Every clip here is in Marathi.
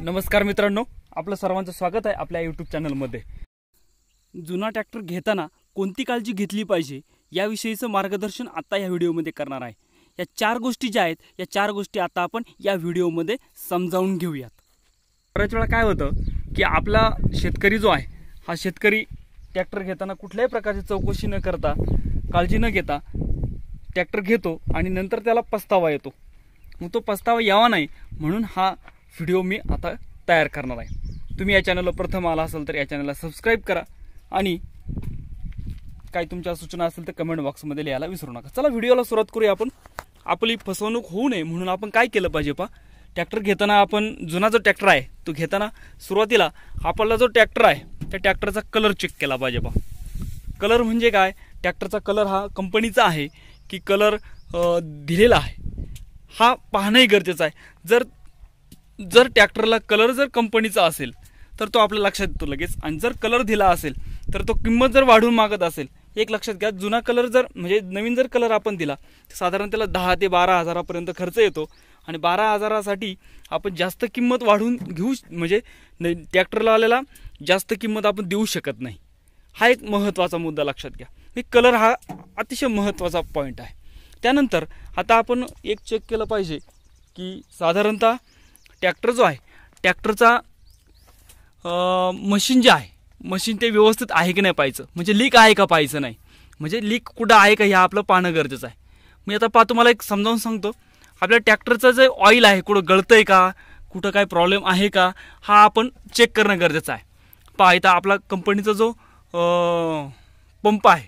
नमस्कार मित्रांनो आपलं सर्वांचं स्वागत आहे आपल्या यूट्यूब चॅनलमध्ये जुना ट्रॅक्टर घेताना कोणती काळजी घेतली पाहिजे याविषयीचं मार्गदर्शन आता या व्हिडिओमध्ये करणार आहे या चार गोष्टी ज्या आहेत या चार गोष्टी आता आपण या व्हिडिओमध्ये समजावून घेऊयात बऱ्याच वेळा काय होतं की आपला शेतकरी जो आहे हा शेतकरी ट्रॅक्टर घेताना कुठल्याही प्रकारची चौकशी न करता काळजी न घेता ट्रॅक्टर घेतो आणि नंतर त्याला पस्तावा येतो मग तो पस्तावा यावा नाही म्हणून हा व्हिडिओ मी आता तयार करणार आहे तुम्ही या चॅनलला प्रथम आला असाल तर या चॅनलला सबस्क्राईब करा आणि काही तुमच्या सूचना असेल तर कमेंट बॉक्समध्ये लिहायला विसरू नका चला व्हिडिओला सुरुवात करूया आपण आपली फसवणूक होऊ नये म्हणून आपण काय केलं पाहिजे पा ट्रॅक्टर घेताना आपण जुना जो ट्रॅक्टर आहे तो घेताना सुरुवातीला आपला जो ट्रॅक्टर आहे त्या ट्रॅक्टरचा कलर चेक केला पाहिजे पा कलर म्हणजे काय ट्रॅक्टरचा कलर हा कंपनीचा आहे की कलर दिलेला आहे हा पाहणंही गरजेचं आहे जर जर ट्रॅक्टरला कलर जर कंपनीचा असेल तर तो आपल्या लक्षात येतो लगेच आणि जर कलर दिला असेल तर तो किंमत जर वाढून मागत असेल एक लक्षात घ्या जुना कलर जर म्हणजे नवीन जर कलर आपण दिला तर साधारण त्याला दहा ते बारा हजारापर्यंत खर्च येतो आणि बारा हजारासाठी आपण जास्त किंमत वाढून घेऊ म्हणजे ट्रॅक्टरला आलेला जास्त किंमत आपण देऊ शकत नाही हा एक महत्त्वाचा मुद्दा लक्षात घ्या मी म्हणजे कलर हा अतिशय महत्त्वाचा पॉईंट आहे त्यानंतर आता आपण एक चेक केलं पाहिजे की साधारणतः ट्रॅक्टर जो आहे ट्रॅक्टरचा मशीन जे आहे मशीन ते व्यवस्थित आहे की नाही पाहायचं म्हणजे लीक आहे का पाहायचं नाही म्हणजे लीक कुठं आहे का हे आपलं पाहणं गरजेचं आहे मी आता पा तुम्हाला एक समजावून सांगतो आपल्या ट्रॅक्टरचं जे ऑइल आहे कुठं आहे का कुठं काय प्रॉब्लेम आहे का हा आपण चेक करणं गरजेचं आहे पहा इथं आपला कंपनीचा जो पंप आहे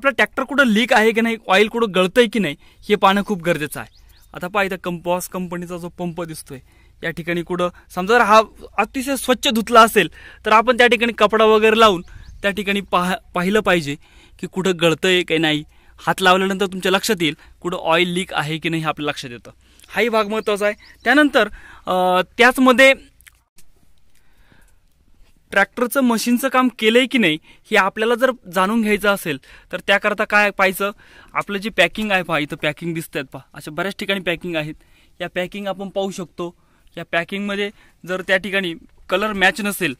आपला ट्रॅक्टर कुठं लीक आहे की नाही ऑइल कुठं गळतंय की नाही हे पाहणं खूप गरजेचं आहे आता पहा इथं कंपॉस कंपनीचा जो पंप दिसतोय या ठिकाणी कुठं समजा जर हा अतिशय स्वच्छ धुतला असेल तर आपण त्या ठिकाणी कपडा वगैरे लावून त्या ठिकाणी पाह पाहिलं पाहिजे की कुठं गळतंय काही नाही हात लावल्यानंतर तुमच्या लक्षात येईल कुठं ऑइल लीक आहे की नाही हे आपल्या लक्षात येतं हाही भाग महत्त्वाचा आहे त्यानंतर त्याचमध्ये ट्रॅक्टरचं मशीनचं काम केलंय की नाही हे आपल्याला जर जाणून घ्यायचं असेल तर त्याकरता काय पाहिजे आपलं जे पॅकिंग आहे पहा इथं पॅकिंग दिसत आहेत पहा अशा बऱ्याच ठिकाणी पॅकिंग आहेत या पॅकिंग आपण पाहू शकतो या पॅकिंगमध्ये जर त्या ठिकाणी कलर मॅच नसेल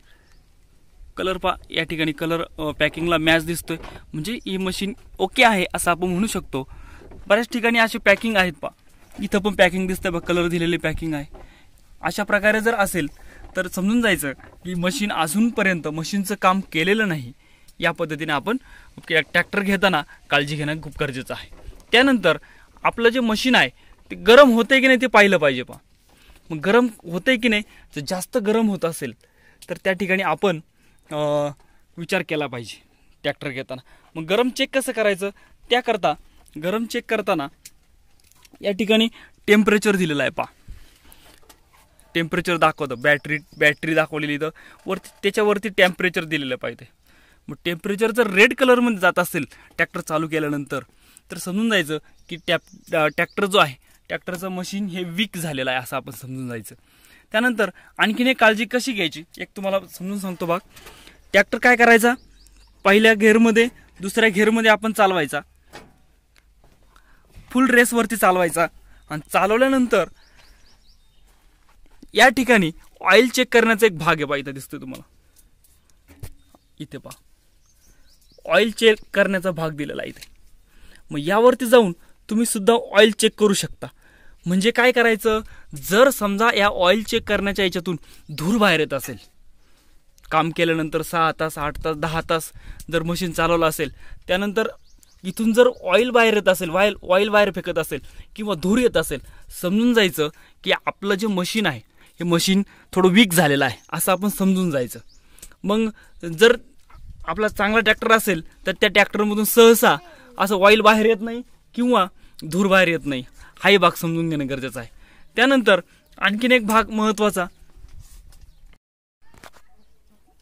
कलर पा या ठिकाणी कलर पॅकिंगला मॅच दिसतोय म्हणजे ही मशीन ओके आहे असं आपण म्हणू शकतो बऱ्याच ठिकाणी असे पॅकिंग आहेत पहा इथं पण पॅकिंग दिसतंय बघ कलर दिलेली पॅकिंग आहे अशा प्रकारे जर असेल तर समजून जायचं की मशीन अजूनपर्यंत मशीनचं काम केलेलं नाही या पद्धतीने आपण ट्रॅक्टर घेताना काळजी घेणं खूप गरजेचं आहे त्यानंतर आपलं जे मशीन आहे ते गरम होते की नाही ते पाहिलं पाहिजे पा मग गरम होतंय की नाही जर जास्त गरम होत असेल तर त्या ठिकाणी आपण विचार केला पाहिजे ट्रॅक्टर घेताना मग गरम चेक कसं करायचं त्याकरता गरम चेक करताना या ठिकाणी टेम्परेचर दिलेलं आहे पा टेम्परेचर दाखवतं बॅटरी बॅटरी दाखवलेली तर वरती त्याच्यावरती टेम्परेचर दिलेलं पाहिजे मग टेम्परेचर जर रेड कलरमध्ये जात असेल ट्रॅक्टर चालू केल्यानंतर तर समजून जायचं की टॅप ट्रॅक्टर जो आहे ट्रॅक्टरचं मशीन हे वीक झालेलं आहे असं आपण समजून जायचं त्यानंतर आणखीन एक काळजी कशी घ्यायची एक तुम्हाला समजून सांगतो भाग ट्रॅक्टर काय करायचा पहिल्या घेरमध्ये दुसऱ्या घेरमध्ये आपण चालवायचा फुल रेसवरती चालवायचा आणि चालवल्यानंतर या ठिकाणी ऑइल चेक करण्याचा एक भाग आहे बा इथं दिसतोय तुम्हाला इथे पहा ऑइल चेक करण्याचा भाग दिलेला इथे मग यावरती जाऊन तुम्ही सुद्धा ऑइल चेक करू शकता म्हणजे काय करायचं जर समजा या ऑइल चेक करण्याच्या याच्यातून धूर बाहेर येत असेल काम केल्यानंतर सहा तास आठ तास दहा तास जर मशीन चालवलं असेल त्यानंतर इथून जर ऑइल बाहेर येत असेल वायल ऑइल बाहेर फेकत असेल किंवा धूर येत असेल समजून जायचं की आपलं जे मशीन आहे हे मशीन थोडं वीक झालेलं आहे असं आपण समजून जायचं मग जर आपला चांगला ट्रॅक्टर असेल तर त्या ट्रॅक्टरमधून सहसा असं ऑइल बाहेर येत नाही किंवा धूर बाहेर येत नाही हाही भाग समजून घेणं गरजेचं आहे त्यानंतर आणखीन एक भाग महत्त्वाचा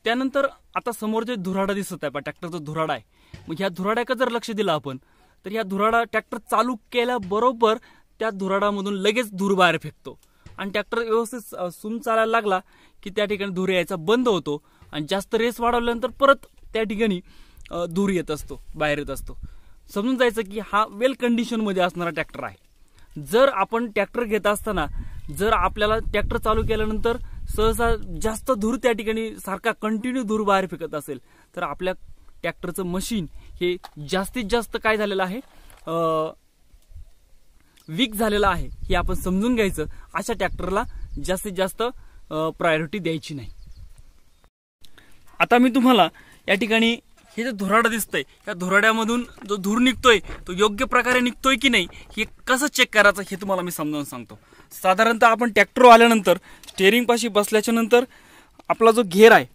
त्यानंतर आता समोर जे धुराडा दिसत आहे ट्रॅक्टरचा धुराडा आहे मग ह्या धुराड्याकडे जर लक्ष दिलं आपण तर ह्या धुराडा ट्रॅक्टर चालू केल्याबरोबर त्या धुराडामधून लगेच धूर बाहेर फेकतो आणि ट्रॅक्टर व्यवस्थित सुम चालायला लागला की त्या ठिकाणी धूर यायचा बंद होतो आणि जास्त रेस वाढवल्यानंतर परत त्या ठिकाणी धूर येत असतो बाहेर येत असतो समजून जायचं की हा वेल कंडिशनमध्ये असणारा ट्रॅक्टर आहे जर आपण ट्रॅक्टर घेत असताना जर आपल्याला ट्रॅक्टर चालू केल्यानंतर सहसा जास्त धूर त्या ठिकाणी सारखा कंटिन्यू धूर बाहेर फेकत असेल तर आपल्या ट्रॅक्टरचं मशीन हे जास्तीत जास्त काय झालेलं आहे वीक झालेला आहे हे आपण समजून घ्यायचं अशा ट्रॅक्टरला जास्तीत जास्त प्रायोरिटी द्यायची नाही आता मी तुम्हाला या ठिकाणी हे जे धुराडा दिसतंय या धुराड्यामधून जो धूर निघतोय तो योग्य प्रकारे निघतोय की नाही हे कसं चेक करायचं हे तुम्हाला मी समजावून सांगतो साधारणतः आपण ट्रॅक्टर आल्यानंतर स्टेअरिंगपाशी बसल्याच्या नंतर आपला जो घेर आहे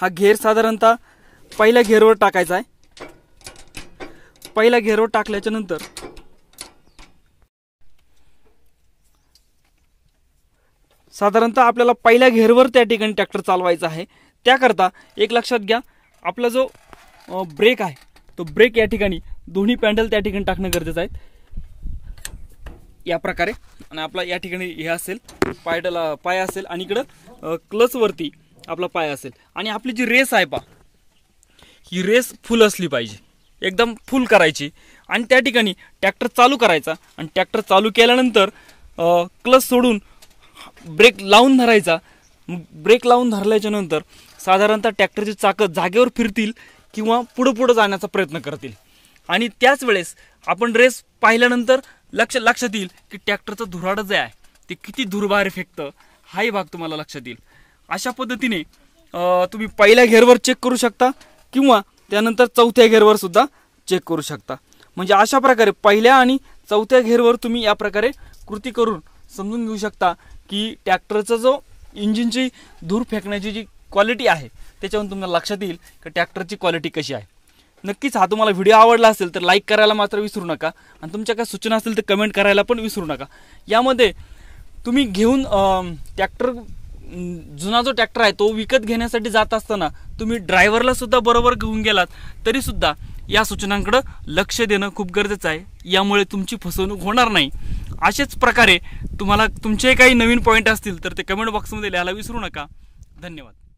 हा घेर साधारणतः पहिल्या घेरवर टाकायचा आहे पहिल्या घेरवर टाकल्याच्या नंतर साधारणतः आपल्याला पहिल्या घेरवर त्या ठिकाणी ट्रॅक्टर चालवायचा आहे त्याकरता एक लक्षात घ्या आपला जो ब्रेक आहे तो ब्रेक या ठिकाणी दोन्ही पॅन्डल त्या ठिकाणी टाकणं गरजेचं आहे या प्रकारे आणि आपला या ठिकाणी हे असेल पायडला पाय असेल आणि इकडं क्लचवरती आपला पाय असेल आणि आपली जी रेस आहे पा ही रेस फुल असली पाहिजे एकदम फुल करायची आणि त्या ठिकाणी ट्रॅक्टर चालू करायचा आणि ट्रॅक्टर चालू केल्यानंतर क्लच सोडून ब्रेक लावून धरायचा ब्रेक लावून धरल्याच्या नंतर साधारणतः ट्रॅक्टरची चाकं जागेवर फिरतील किंवा पुढं पुढं जाण्याचा प्रयत्न करतील आणि त्याच वेळेस आपण रेस पाहिल्यानंतर लक्ष लक्षात येईल की ट्रॅक्टरचं धुराडं जे आहे ते किती बाहेर फेकतं हाही भाग तुम्हाला लक्षात येईल अशा पद्धतीने तुम्ही पहिल्या घेरवर चेक करू शकता किंवा त्यानंतर चौथ्या घेरवर सुद्धा चेक करू शकता म्हणजे अशा प्रकारे पहिल्या आणि चौथ्या घेरवर तुम्ही या प्रकारे कृती करून समजून घेऊ शकता की ट्रॅक्टरचा जो इंजिनची धूर फेकण्याची जी क्वालिटी आहे त्याच्यावरून तुम्हाला लक्षात येईल की ट्रॅक्टरची क्वालिटी कशी आहे नक्कीच हा तुम्हाला व्हिडिओ आवडला असेल तर लाईक करायला मात्र विसरू नका आणि तुमच्या काय सूचना असतील तर कमेंट करायला पण विसरू नका यामध्ये तुम्ही घेऊन ट्रॅक्टर जुना जो ट्रॅक्टर आहे तो विकत घेण्यासाठी जात असताना तुम्ही ड्रायव्हरला सुद्धा बरोबर घेऊन गेलात तरीसुद्धा या सूचनांकडं लक्ष देणं खूप गरजेचं आहे यामुळे तुमची फसवणूक होणार नाही अशाच प्रकारे तुम्हाला तुमचे काही नवीन पॉईंट असतील तर ते कमेंट बॉक्समध्ये लिहायला विसरू नका धन्यवाद